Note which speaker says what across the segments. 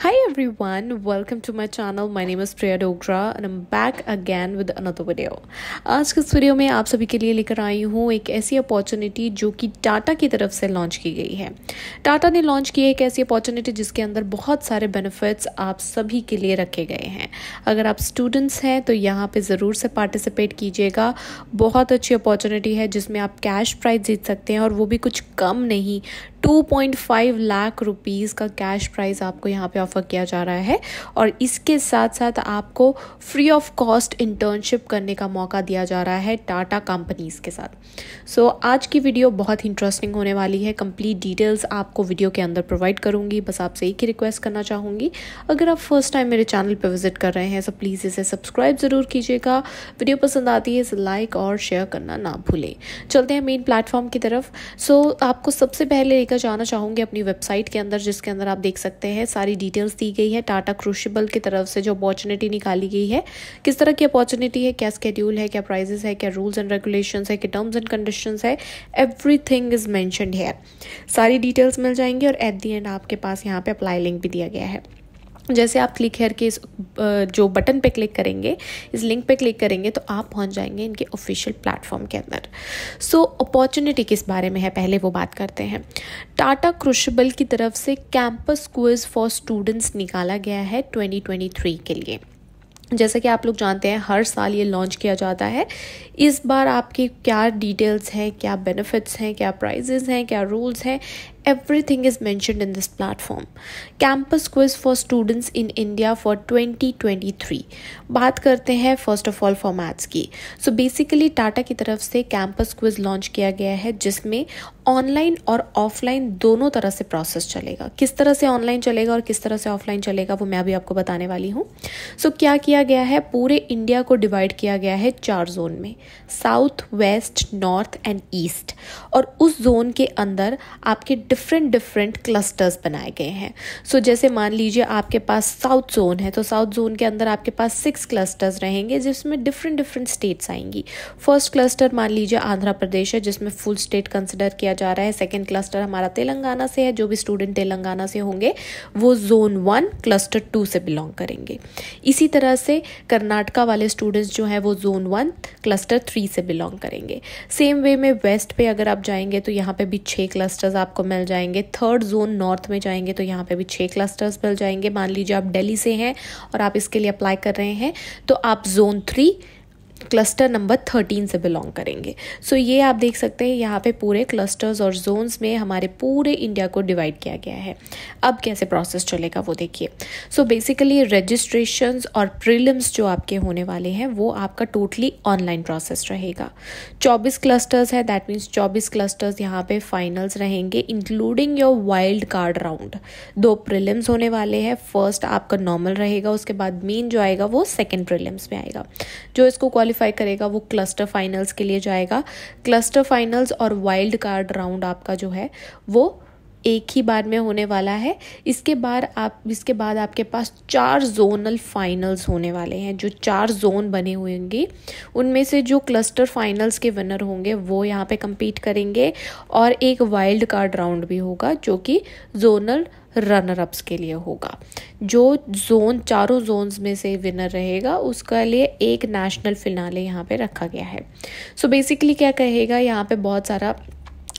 Speaker 1: Hi everyone, welcome to my channel. My name is Priya Dogra and I'm back again with another video. आज के इस video में आप सभी के लिए लेकर आई हूँ एक ऐसी अपॉर्चुनिटी जो कि टाटा की तरफ से लॉन्च की गई है टाटा ने लॉन्च की एक ऐसी अपॉर्चुनिटी जिसके अंदर बहुत सारे बेनिफिट्स आप सभी के लिए रखे गए हैं अगर आप स्टूडेंट्स हैं तो यहाँ पे ज़रूर से पार्टिसिपेट कीजिएगा बहुत अच्छी अपॉर्चुनिटी है जिसमें आप कैश प्राइज जीत सकते हैं और वो भी कुछ कम नहीं two point five lakh rupees का कैश प्राइज़ आपको यहाँ पे ऑफ़र किया जा रहा है और इसके साथ साथ आपको फ्री ऑफ कॉस्ट इंटर्नशिप करने का मौका दिया जा रहा है टाटा कंपनीज़ के साथ सो so, आज की वीडियो बहुत इंटरेस्टिंग होने वाली है कंप्लीट डिटेल्स आपको वीडियो के अंदर प्रोवाइड करूंगी बस आपसे एक ही रिक्वेस्ट करना चाहूंगी अगर आप फर्स्ट टाइम मेरे चैनल पर विजिट कर रहे हैं तो प्लीज़ इसे सब्सक्राइब ज़रूर कीजिएगा वीडियो पसंद आती है इसे लाइक और शेयर करना ना भूलें चलते हैं मेन प्लेटफॉर्म की तरफ सो so, आपको सबसे पहले लेकर जाना चाहूंगी अपनी वेबसाइट के अंदर जिसके अंदर आप देख सकते हैं सारी डिटेल डिटेल्स दी गई है टाटा क्रूशिबल की तरफ से जो अपॉर्चुनिटी निकाली गई है किस तरह की अपॉर्चुनिटी है क्या स्केड्यूल है क्या प्राइजेस है क्या रूल्स एंड रेगुलेशन है क्या टर्म्स एंड कंडीशन है एवरी थिंग इज मैंशनड है सारी डिटेल्स मिल जाएंगी और एट दी एंड आपके पास यहाँ पे अप्लाई लिंक भी दिया गया है जैसे आप क्लिक हेयर के इस जो बटन पे क्लिक करेंगे इस लिंक पे क्लिक करेंगे तो आप पहुंच जाएंगे इनके ऑफिशियल प्लेटफॉर्म के अंदर सो अपॉर्चुनिटी किस बारे में है पहले वो बात करते हैं टाटा क्रुशबल की तरफ से कैंपस क्विज फॉर स्टूडेंट्स निकाला गया है 2023 के लिए जैसा कि आप लोग जानते हैं हर साल ये लॉन्च किया जाता है इस बार आपके क्या डिटेल्स हैं क्या बेनिफिट्स हैं क्या प्राइजेज़ हैं क्या रूल्स हैं everything is mentioned in this platform campus quiz for students in india for 2023 बात करते हैं फर्स्ट ऑफ ऑल formats की सो बेसिकली टाटा की तरफ से campus क्विज लॉन्च किया गया है जिसमें ऑनलाइन और ऑफलाइन दोनों तरह से प्रोसेस चलेगा किस तरह से ऑनलाइन चलेगा और किस तरह से ऑफलाइन चलेगा वो मैं अभी आपको बताने वाली हूँ सो so, क्या किया गया है पूरे इंडिया को डिवाइड किया गया है चार जोन में south west north and east और उस जोन के अंदर आपके डिफरेंट डिफरेंट क्लस्टर्स बनाए गए हैं सो so, जैसे मान लीजिए आपके पास साउथ जोन है तो साउथ जोन के अंदर आपके पास सिक्स क्लस्टर्स रहेंगे जिसमें डिफरेंट डिफरेंट स्टेट्स आएंगी फर्स्ट क्लस्टर मान लीजिए आंध्र प्रदेश है जिसमें फुल स्टेट कंसिडर किया जा रहा है सेकेंड क्लस्टर हमारा तेलंगाना से है जो भी स्टूडेंट तेलंगाना से होंगे वो जोन वन क्लस्टर टू से बिलोंग करेंगे इसी तरह से कर्नाटका वाले स्टूडेंट्स जो हैं वो जोन वन क्लस्टर थ्री से बिलोंग करेंगे सेम वे में वेस्ट पे अगर आप जाएंगे तो यहाँ पे भी छह क्लस्टर्स आपको मिल जाएंगे थर्ड जोन नॉर्थ में जाएंगे तो यहाँ पे भी छः क्लस्टर्स मिल जाएंगे मान लीजिए आप दिल्ली से हैं और आप इसके लिए अप्लाई कर रहे हैं तो आप zone three cluster number thirteen से बिलोंग करेंगे सो so ये आप देख सकते हैं यहाँ पे पूरे क्लस्टर्स और जोन्स में हमारे पूरे इंडिया को डिवाइड किया गया है अब कैसे प्रोसेस चलेगा वो देखिए सो बेसिकली रजिस्ट्रेशन और प्रीलिम्स जो आपके होने वाले हैं वो आपका टोटली ऑनलाइन प्रोसेस रहेगा चौबीस क्लस्टर्स है दैट मीन्स चौबीस क्लस्टर्स यहाँ पर फाइनल्स रहेंगे including your wild card round दो प्रिलिम्स होने वाले हैं फर्स्ट आपका नॉर्मल रहेगा उसके बाद मेन जो आएगा वो सेकेंड प्रिलिम्स में आएगा जो इसको क्वालिफाई करेगा वो क्लस्टर फाइनल्स के लिए जाएगा क्लस्टर फाइनल्स और वाइल्ड कार्ड राउंड आपका जो है वो एक ही बार में होने वाला है इसके बाद आप इसके बाद आपके पास चार जोनल फाइनल्स होने वाले हैं जो चार जोन बने होंगे उनमें से जो क्लस्टर फाइनल्स के विनर होंगे वो यहाँ पे कम्पीट करेंगे और एक वाइल्ड कार्ड राउंड भी होगा जो कि जोनल रनर अप्स के लिए होगा जो जोन चारों जोन्स में से विनर रहेगा उसके लिए एक नेशनल फिनाले यहाँ पे रखा गया है सो so बेसिकली क्या कहेगा यहाँ पे बहुत सारा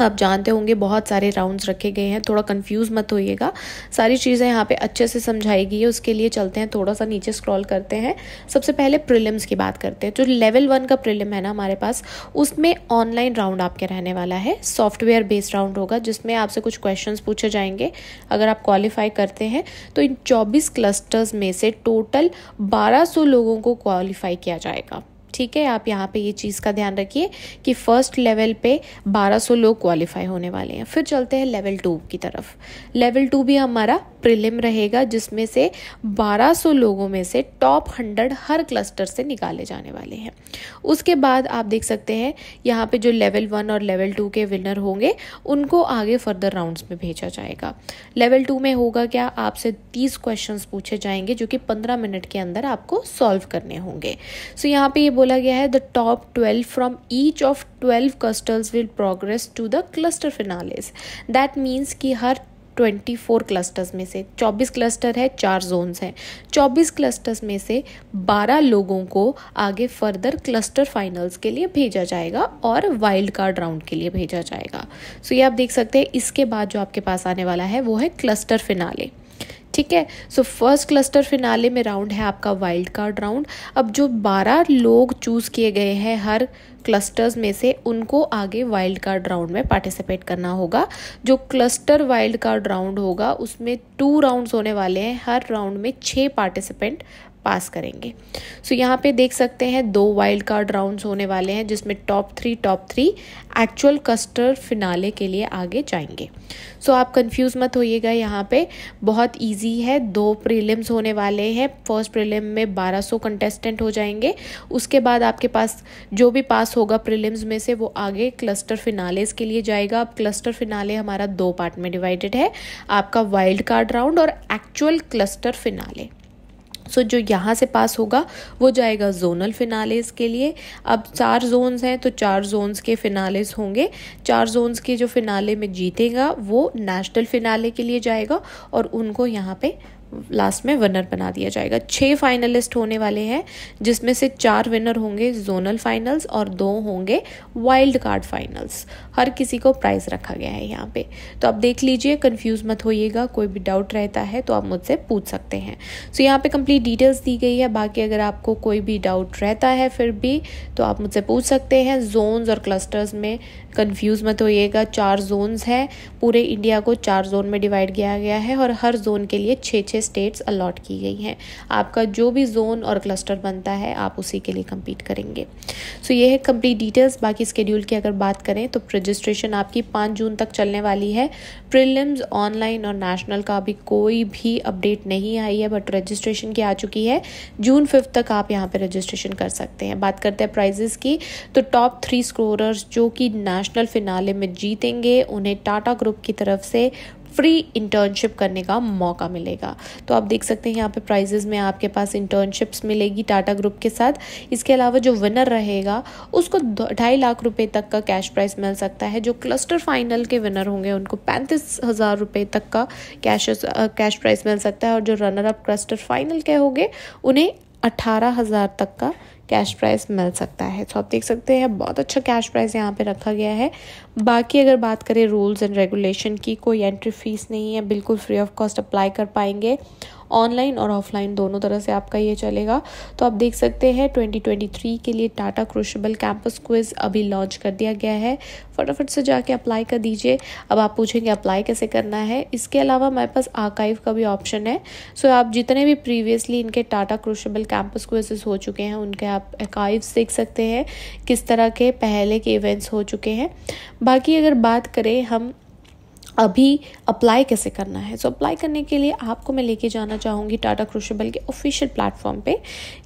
Speaker 1: आप जानते होंगे बहुत सारे राउंड्स रखे गए हैं थोड़ा कंफ्यूज मत होइएगा सारी चीज़ें यहाँ पे अच्छे से समझाई गई है उसके लिए चलते हैं थोड़ा सा नीचे स्क्रॉल करते हैं सबसे पहले प्रिलिम्स की बात करते हैं जो लेवल वन का प्रिलिम है ना हमारे पास उसमें ऑनलाइन राउंड आपके रहने वाला है सॉफ्टवेयर बेस्ड राउंड होगा जिसमें आपसे कुछ क्वेश्चन पूछे जाएंगे अगर आप क्वालिफाई करते हैं तो इन चौबीस क्लस्टर्स में से टोटल बारह लोगों को क्वालिफाई किया जाएगा ठीक है आप यहाँ पे ये चीज़ का ध्यान रखिए कि फर्स्ट लेवल पे 1200 लोग क्वालिफाई होने वाले हैं फिर चलते हैं लेवल टू की तरफ लेवल टू भी हमारा प्रिलिम रहेगा जिसमें से 1200 लोगों में से टॉप 100 हर क्लस्टर से निकाले जाने वाले हैं उसके बाद आप देख सकते हैं यहाँ पे जो लेवल वन और लेवल टू के विनर होंगे उनको आगे फर्दर राउंड्स में भेजा जाएगा लेवल टू में होगा क्या आपसे तीस क्वेश्चन पूछे जाएंगे जो कि पंद्रह मिनट के अंदर आपको सॉल्व करने होंगे सो यहाँ पे ये बोला गया है the top twelve from each of twelve clusters will progress to the cluster finalists that means कि हर ट्वेंटी फोर क्लस्टर्स में से चौबीस क्लस्टर है चार जोन्स हैं चौबीस क्लस्टर्स में से बारह लोगों को आगे फर्दर क्लस्टर फाइनल्स के लिए भेजा जाएगा और वाइल्ड कार्ड राउंड के लिए भेजा जाएगा सो so ये आप देख सकते हैं इसके बाद जो आपके पास आने वाला है वो है क्लस्टर फिनाले ठीक है सो फर्स्ट क्लस्टर फिनाले में राउंड है आपका वाइल्ड कार्ड राउंड अब जो बारह लोग चूज़ किए गए हैं हर क्लस्टर्स में से उनको आगे वाइल्ड कार्ड राउंड में पार्टिसिपेट करना होगा जो क्लस्टर वाइल्ड कार्ड राउंड होगा उसमें टू राउंड्स होने वाले हैं हर राउंड में छः पार्टिसिपेंट पास करेंगे सो so, यहाँ पे देख सकते हैं दो वाइल्ड कार्ड राउंड्स होने वाले हैं जिसमें top three top three actual cluster finale के लिए आगे जाएंगे सो so, आप कंफ्यूज मत होइएगा यहाँ पे बहुत इजी है दो प्रीलिम्स होने वाले हैं फर्स्ट प्रीलिम में 1200 कंटेस्टेंट हो जाएंगे उसके बाद आपके पास जो भी पास होगा प्रिलिम्स में से वो आगे क्लस्टर फिनालेस के लिए जाएगा अब क्लस्टर फिनाले हमारा दो पार्ट में डिवाइडेड है आपका वाइल्ड कार्ड राउंड और actual cluster finale so so, जो यहाँ से पास होगा वो जाएगा जोनल फिनालेस के लिए अब चार जोन्स हैं तो चार जोन्स के फिनालेस होंगे चार जोन्स के जो फिनाले में जीतेगा वो नेशनल फिनाले के लिए जाएगा और उनको यहाँ पे लास्ट में विनर बना दिया जाएगा छः फाइनलिस्ट होने वाले हैं जिसमें से चार विनर होंगे जोनल फाइनल्स और दो होंगे वाइल्ड कार्ड फाइनल्स हर किसी को प्राइज़ रखा गया है यहाँ पे तो आप देख लीजिए कंफ्यूज मत होइएगा कोई भी डाउट रहता है तो आप मुझसे पूछ सकते हैं सो so, यहाँ पे कंप्लीट डिटेल्स दी गई है बाकी अगर आपको कोई भी डाउट रहता है फिर भी तो आप मुझसे पूछ सकते हैं जोन्स और क्लस्टर्स में कन्फ्यूज मत होइएगा चार जोन्स हैं पूरे इंडिया को चार जोन में डिवाइड किया गया है और हर जोन के लिए छः छः स्टेट्स अलॉट की गई हैं आपका जो भी जोन और क्लस्टर बनता है आप उसी के लिए कम्पीट करेंगे सो so, ये है कम्प्लीट डिटेल्स बाकी स्केड्यूल की अगर बात करें तो रजिस्ट्रेशन आपकी पाँच जून तक चलने वाली है प्रिलिम्स ऑनलाइन और नेशनल का अभी कोई भी अपडेट नहीं आई है बट रजिस्ट्रेशन की आ चुकी है जून फिफ्थ तक आप यहाँ पर रजिस्ट्रेशन कर सकते हैं बात करते हैं प्राइजेस की तो टॉप थ्री स्कोरर्स जो कि नेशनल फिनाले में जीतेंगे उन्हें टाटा ग्रुप की तरफ से फ्री इंटर्नशिप करने का मौका मिलेगा तो आप देख सकते हैं यहाँ पे प्राइजेज में आपके पास इंटर्नशिप्स मिलेगी टाटा ग्रुप के साथ इसके अलावा जो विनर रहेगा उसको ढाई लाख रुपए तक का कैश प्राइज मिल सकता है जो क्लस्टर फाइनल के विनर होंगे उनको पैंतीस हज़ार रुपये तक का कैश कैश प्राइज मिल सकता है और जो रनर अप क्लस्टर फाइनल के होंगे उन्हें अट्ठारह हज़ार तक का कैश प्राइस मिल सकता है तो आप देख सकते हैं बहुत अच्छा कैश प्राइस यहाँ पे रखा गया है बाकी अगर बात करें रूल्स एंड रेगुलेशन की कोई एंट्री फीस नहीं है बिल्कुल फ्री ऑफ कॉस्ट अप्लाई कर पाएंगे ऑनलाइन और ऑफलाइन दोनों तरह से आपका ये चलेगा तो आप देख सकते हैं 2023 के लिए टाटा क्रूशबल कैंपस क्विज अभी लॉन्च कर दिया गया है फटाफट से जाके अप्लाई कर दीजिए अब आप पूछेंगे अप्लाई कैसे करना है इसके अलावा हमारे पास आर्काइव का भी ऑप्शन है सो आप जितने भी प्रीवियसली इनके टाटा क्रूशबल कैंपस क्विजेस हो चुके हैं उनके आप अकाइव्स देख सकते हैं किस तरह के पहले के इवेंट्स हो चुके हैं बाकी अगर बात करें हम अभी अप्लाई कैसे करना है सो so, अप्लाई करने के लिए आपको मैं लेके जाना चाहूँगी टाटा क्रूशबल के ऑफिशियल प्लेटफॉर्म पे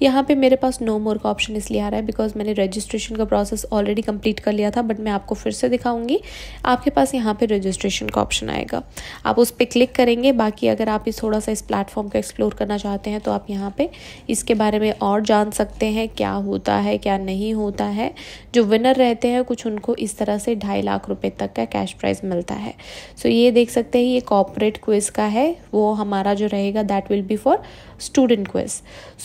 Speaker 1: यहाँ पे मेरे पास नो मोर का ऑप्शन इसलिए आ रहा है बिकॉज मैंने रजिस्ट्रेशन का प्रोसेस ऑलरेडी कंप्लीट कर लिया था बट मैं आपको फिर से दिखाऊंगी आपके पास यहाँ पे रजिस्ट्रेशन का ऑप्शन आएगा आप उस पर क्लिक करेंगे बाकी अगर आप इस थोड़ा सा इस प्लेटफॉर्म को एक्सप्लोर करना चाहते हैं तो आप यहाँ पर इसके बारे में और जान सकते हैं क्या होता है क्या नहीं होता है जो विनर रहते हैं कुछ उनको इस तरह से ढाई लाख रुपये तक का कैश प्राइज़ मिलता है सो so ये देख सकते हैं ये कॉपरेट क्विज का है वो हमारा जो रहेगा that will be for student quiz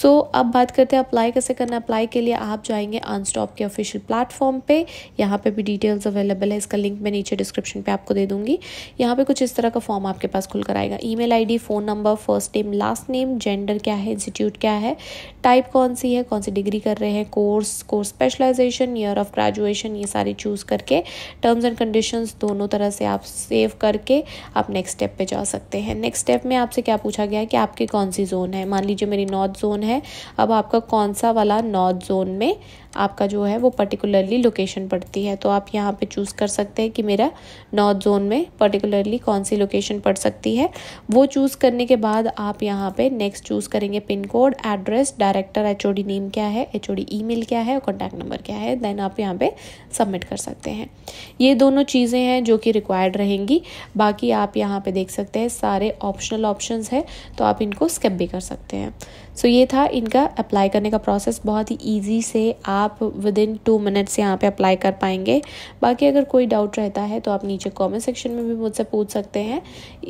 Speaker 1: so अब बात करते हैं अप्लाई कैसे करना अप्लाई के लिए आप जाएंगे अनस्टॉप के ऑफिशियल प्लेटफॉर्म पे यहाँ पे भी डिटेल्स अवेलेबल है इसका लिंक मैं नीचे डिस्क्रिप्शन पे आपको दे दूंगी यहाँ पे कुछ इस तरह का फॉर्म आपके पास खुलकर आएगा email phone number first name last name gender क्या है इंस्टीट्यूट क्या है टाइप कौन सी है कौन सी डिग्री कर रहे हैं course course specialization year of graduation ये सारी चूज़ करके टर्म्स एंड कंडीशन दोनों तरह से आप सेव करके आप नेक्स्ट स्टेप पे जा सकते हैं नेक्स्ट स्टेप में आपसे क्या पूछा गया है कि आपके कौन सी जोन है है मान लीजिए मेरी नॉर्थ जोन है अब आपका कौन सा वाला नॉर्थ जोन में आपका जो है वो पर्टिकुलरली लोकेशन पड़ती है तो आप यहाँ पे चूज़ कर सकते हैं कि मेरा नॉर्थ जोन में पर्टिकुलरली कौन सी लोकेशन पड़ सकती है वो चूज़ करने के बाद आप यहाँ पे नेक्स्ट चूज़ करेंगे पिन कोड एड्रेस डायरेक्टर एच नेम क्या है एच ईमेल क्या है और कॉन्टैक्ट नंबर क्या है देन आप यहाँ पर सबमिट कर सकते हैं ये दोनों चीज़ें हैं जो कि रिक्वायर्ड रहेंगी बाकी आप यहाँ पर देख सकते हैं सारे ऑप्शनल ऑप्शन है तो आप इनको स्किप भी कर सकते हैं सो so, ये था इनका अप्लाई करने का प्रोसेस बहुत ही ईजी से आप आप विद इन टू मिनट्स यहाँ पे अप्लाई कर पाएंगे बाकी अगर कोई डाउट रहता है तो आप नीचे कमेंट सेक्शन में भी मुझसे पूछ सकते हैं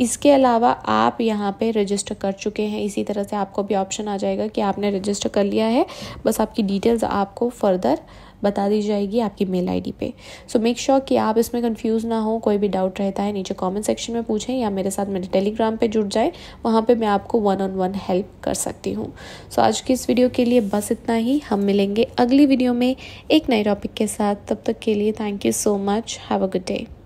Speaker 1: इसके अलावा आप यहाँ पे रजिस्टर कर चुके हैं इसी तरह से आपको भी ऑप्शन आ जाएगा कि आपने रजिस्टर कर लिया है बस आपकी डिटेल्स आपको फर्दर बता दी जाएगी आपकी मेल आईडी पे सो मेक श्योर कि आप इसमें कंफ्यूज ना हो कोई भी डाउट रहता है नीचे कमेंट सेक्शन में पूछें या मेरे साथ मेरे टेलीग्राम पे जुड़ जाए वहाँ पे मैं आपको वन ऑन वन हेल्प कर सकती हूँ सो so, आज की इस वीडियो के लिए बस इतना ही हम मिलेंगे अगली वीडियो में एक नए टॉपिक के साथ तब तक के लिए thank you so much have a good day